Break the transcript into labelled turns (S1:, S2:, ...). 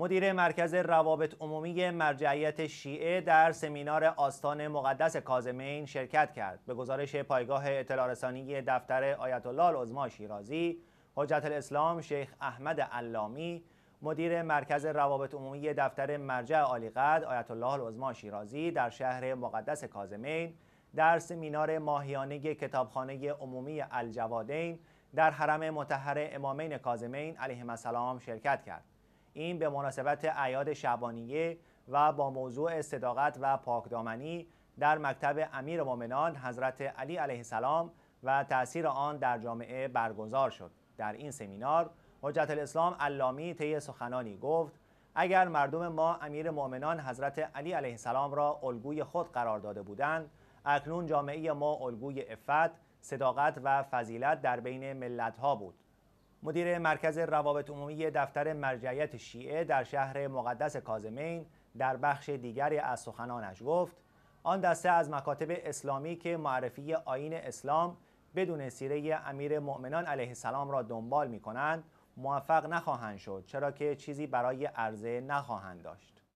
S1: مدیر مرکز روابط عمومی مرجعیت شیعه در سمینار آستان مقدس کازمین شرکت کرد. به گزارش پایگاه اطلاع رسانی دفتر آیت الله عظما شیرازی، حجت الاسلام شیخ احمد علامی مدیر مرکز روابط عمومی دفتر مرجع عالیقدر آیت الله عظما شیرازی در شهر مقدس کازمین در سمینار ماهیانه کتابخانه عمومی الجوادین در حرم متحر امامین کازمین علیهم السلام شرکت کرد. این به مناسبت عیاد شبانیه و با موضوع صداقت و پاکدامنی در مکتب امیر مؤمنان حضرت علی علیه السلام و تأثیر آن در جامعه برگزار شد در این سمینار حجت الاسلام علامی طی سخنانی گفت اگر مردم ما امیر مؤمنان حضرت علی علیه السلام را الگوی خود قرار داده بودند اکنون جامعه ما الگوی افت صداقت و فضیلت در بین ملت ها بود مدیر مرکز روابط عمومی دفتر مرجعیت شیعه در شهر مقدس کازمین در بخش دیگری از سخنانش گفت آن دسته از مکاتب اسلامی که معرفی آین اسلام بدون سیره امیر مؤمنان علیه السلام را دنبال می کنند موفق نخواهند شد چرا که چیزی برای عرضه نخواهند داشت